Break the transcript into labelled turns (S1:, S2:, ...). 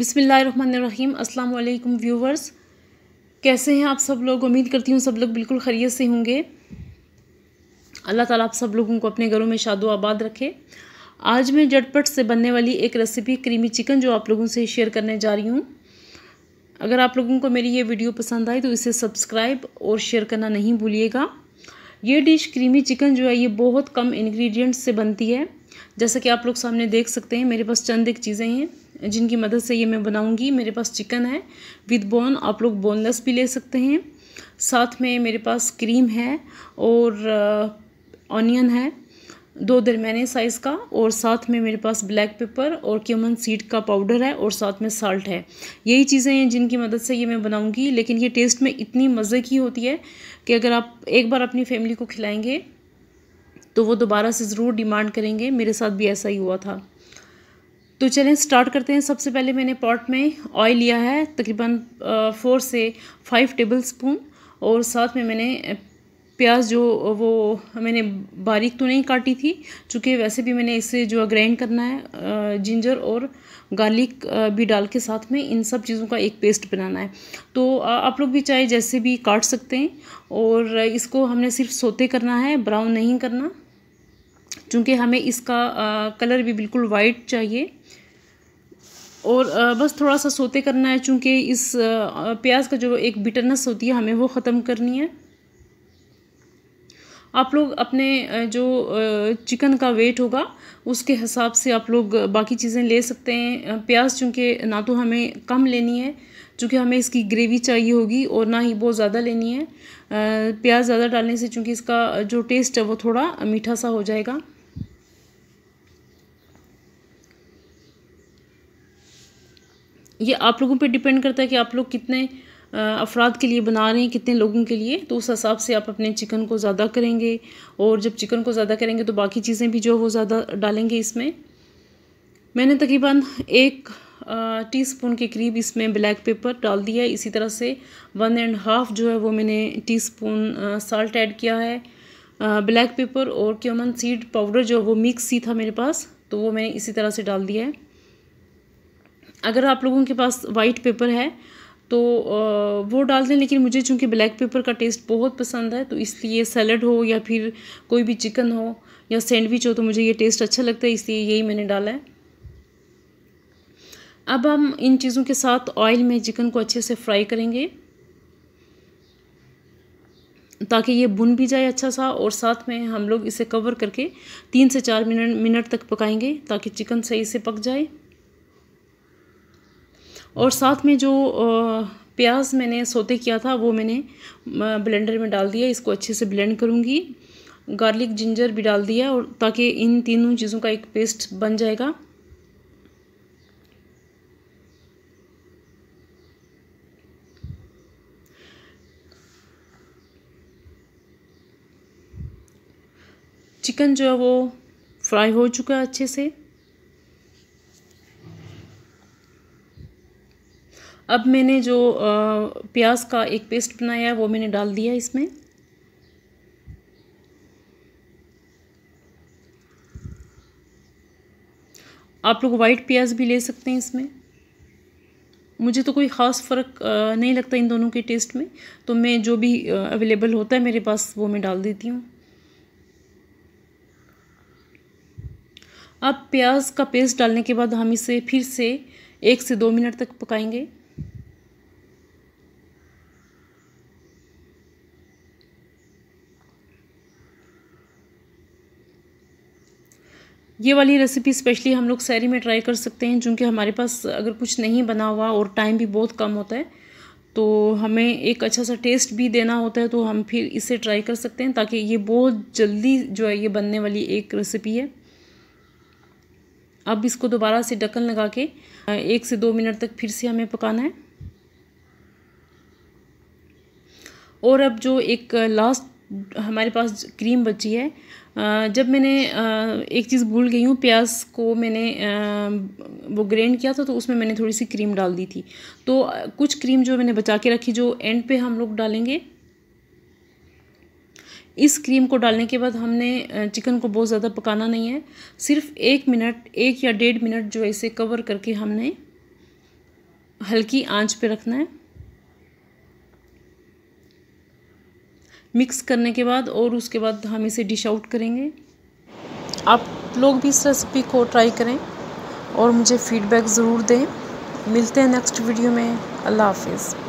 S1: बिसमीम् अल्लाम व्यूवर्स कैसे हैं आप सब लोग उम्मीद करती हूँ सब लोग बिल्कुल खरीत से होंगे अल्लाह ताला आप सब लोगों को अपने घरों में शादो आबाद रखे आज मैं झटपट से बनने वाली एक रेसिपी क्रीमी चिकन जो आप लोगों से शेयर करने जा रही हूँ अगर आप लोगों को मेरी ये वीडियो पसंद आए तो इसे सब्सक्राइब और शेयर करना नहीं भूलिएगा ये डिश क्रीमी चिकन जो है ये बहुत कम इन्ग्रीडियंट्स से बनती है जैसा कि आप लोग सामने देख सकते हैं मेरे पास चंद एक चीज़ें हैं जिनकी मदद से ये मैं बनाऊंगी मेरे पास चिकन है विद बोन आप लोग बोनलेस भी ले सकते हैं साथ में मेरे पास क्रीम है और ऑनियन है दो दरमियाने साइज़ का और साथ में मेरे पास ब्लैक पेपर और क्यूमन सीड का पाउडर है और साथ में साल्ट है यही चीज़ें हैं जिनकी मदद से ये मैं बनाऊंगी लेकिन ये टेस्ट में इतनी मज़े की होती है कि अगर आप एक बार अपनी फैमिली को खिलाएंगे तो वो दोबारा से ज़रूर डिमांड करेंगे मेरे साथ भी ऐसा ही हुआ था तो चलें स्टार्ट करते हैं सबसे पहले मैंने पॉट में ऑयल लिया है तकरीबन फोर से फाइव टेबल स्पून और साथ में मैंने प्याज जो वो मैंने बारीक तो नहीं काटी थी चूँकि वैसे भी मैंने इसे जो ग्राइंड करना है जिंजर और गार्लिक भी डाल के साथ में इन सब चीज़ों का एक पेस्ट बनाना है तो आप लोग भी चाहे जैसे भी काट सकते हैं और इसको हमने सिर्फ सोते करना है ब्राउन नहीं करना चूँकि हमें इसका आ, कलर भी बिल्कुल वाइट चाहिए और आ, बस थोड़ा सा सोते करना है चूँकि इस आ, प्याज का जो एक बिटरनेस होती है हमें वो ख़त्म करनी है आप लोग अपने जो चिकन का वेट होगा उसके हिसाब से आप लोग बाकी चीज़ें ले सकते हैं प्याज चूँकि ना तो हमें कम लेनी है चूँकि हमें इसकी ग्रेवी चाहिए होगी और ना ही बहुत ज़्यादा लेनी है प्याज ज़्यादा डालने से चूँकि इसका जो टेस्ट है वो थोड़ा मीठा सा हो जाएगा ये आप लोगों पे डिपेंड करता है कि आप लोग कितने अफराद के लिए बना रहे हैं कितने लोगों के लिए तो उस हिसाब से आप अपने चिकन को ज़्यादा करेंगे और जब चिकन को ज़्यादा करेंगे तो बाकी चीज़ें भी जो वो ज़्यादा डालेंगे इसमें मैंने तकरीबन एक टी स्पून के करीब इसमें ब्लैक पेपर डाल दिया है इसी तरह से वन एंड हाफ़ जो है वो मैंने टी स्पून साल्ट ऐड किया है ब्लैक पेपर और क्यूमन सीड पाउडर जो वो मिक्स ही था मेरे पास तो वो मैंने इसी तरह से डाल दिया है अगर आप लोगों के पास वाइट पेपर है तो वो डाल दें लेकिन मुझे चूँकि ब्लैक पेपर का टेस्ट बहुत पसंद है तो इसलिए सैलड हो या फिर कोई भी चिकन हो या सैंडविच हो तो मुझे ये टेस्ट अच्छा लगता है इसलिए यही मैंने डाला है अब हम इन चीज़ों के साथ ऑयल में चिकन को अच्छे से फ्राई करेंगे ताकि ये भुन भी जाए अच्छा सा और साथ में हम लोग इसे कवर करके तीन से चार मिनट मिनट तक पकाएंगे ताकि चिकन सही से पक जाए और साथ में जो प्याज मैंने सोते किया था वो मैंने ब्लेंडर में डाल दिया इसको अच्छे से ब्लेंड करूँगी गार्लिक जिंजर भी डाल दिया और ताकि इन तीनों चीज़ों का एक पेस्ट बन जाएगा चिकन जो है वो फ्राई हो चुका है अच्छे से अब मैंने जो प्याज का एक पेस्ट बनाया है वो मैंने डाल दिया इसमें आप लोग वाइट प्याज भी ले सकते हैं इसमें मुझे तो कोई ख़ास फ़र्क नहीं लगता इन दोनों के टेस्ट में तो मैं जो भी अवेलेबल होता है मेरे पास वो मैं डाल देती हूँ अब प्याज का पेस्ट डालने के बाद हम इसे फिर से एक से दो मिनट तक पकाएंगे ये वाली रेसिपी स्पेशली हम लोग सैरी में ट्राई कर सकते हैं क्योंकि हमारे पास अगर कुछ नहीं बना हुआ और टाइम भी बहुत कम होता है तो हमें एक अच्छा सा टेस्ट भी देना होता है तो हम फिर इसे ट्राई कर सकते हैं ताकि ये बहुत जल्दी जो है ये बनने वाली एक रेसिपी है अब इसको दोबारा से ढक्कन लगा के एक से दो मिनट तक फिर से हमें पकाना है और अब जो एक लास्ट हमारे पास क्रीम बची है जब मैंने एक चीज़ भूल गई हूँ प्याज को मैंने वो ग्रेंड किया था तो उसमें मैंने थोड़ी सी क्रीम डाल दी थी तो कुछ क्रीम जो मैंने बचा के रखी जो एंड पे हम लोग डालेंगे इस क्रीम को डालने के बाद हमने चिकन को बहुत ज़्यादा पकाना नहीं है सिर्फ एक मिनट एक या डेढ़ मिनट जो इसे कवर करके हमने हल्की आंच पे रखना है मिक्स करने के बाद और उसके बाद हम इसे डिश आउट करेंगे आप लोग भी इस रेसिपी को ट्राई करें और मुझे फीडबैक ज़रूर दें मिलते हैं नेक्स्ट वीडियो में अल्लाह हाफिज़